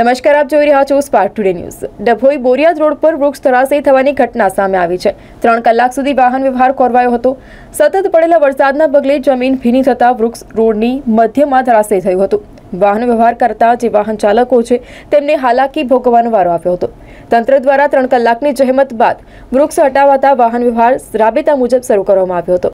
નમસ્કાર આપ જોઈ રહ્યા છો Spark Today News Dabhoi Boriyad road પર વૃક્ષ ધરાશયી થવાની ઘટના સામે આવી છે ત્રણ કલાક સુધી વાહન વ્યવહાર કોરવાયો હતો સતત પડેલા વરસાદના પગલે જમીન ભીની થતાં વૃક્ષ રોડની મધ્યમાં ધરાશય થયું હતું વાહન વ્યવહાર કરતા જે વાહન ચાલકો છે તેમને હાલાકી ભોગવવાનો વારો આવ્યો હતો તંત્ર દ્વારા ત્રણ કલાકની જહેમત બાદ વૃક્ષ હટાવાતા વાહન વ્યવહાર રાબેતા મુજબ શરૂ કરવામાં આવ્યો હતો